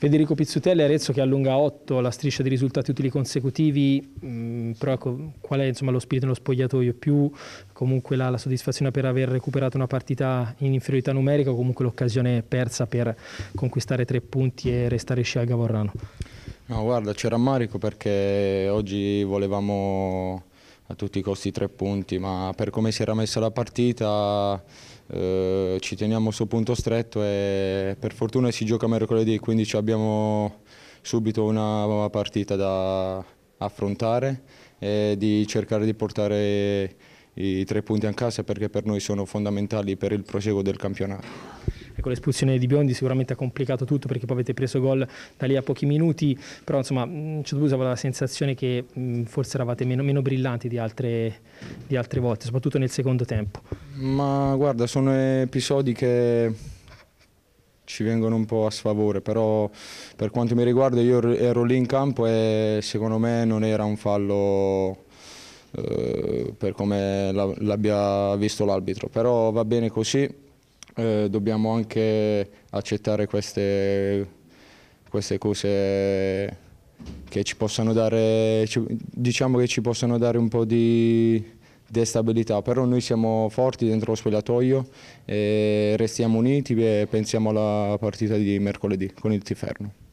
Federico Pizzutelli, Arezzo che allunga 8, la striscia di risultati utili consecutivi, mh, mm, però ecco, qual è insomma, lo spirito nello spogliatoio? Più comunque la, la, soddisfazione per aver recuperato una partita in inferiorità numerica o comunque l'occasione persa per conquistare tre punti e restare sci al Gavorrano? No, guarda, c'è rammarico perché oggi volevamo a tutti i costi tre punti, ma per come si era messa la partita eh, ci teniamo su punto stretto e per fortuna si gioca mercoledì, quindi abbiamo subito una partita da affrontare e di cercare di portare i tre punti a casa perché per noi sono fondamentali per il proseguo del campionato. Ecco, l'espulsione di Biondi sicuramente ha complicato tutto perché poi avete preso gol da lì a pochi minuti, però insomma Cedobusa aveva la sensazione che mh, forse eravate meno, meno brillanti di altre, di altre volte, soprattutto nel secondo tempo. Ma guarda, sono episodi che ci vengono un po' a sfavore, però per quanto mi riguarda io ero lì in campo e secondo me non era un fallo eh, per come l'abbia visto l'arbitro, però va bene così, eh, dobbiamo anche accettare queste, queste cose che ci possono dare, diciamo che ci possono dare un po' di destabilità, però noi siamo forti dentro lo spogliatoio e restiamo uniti e pensiamo alla partita di mercoledì con il Tiferno.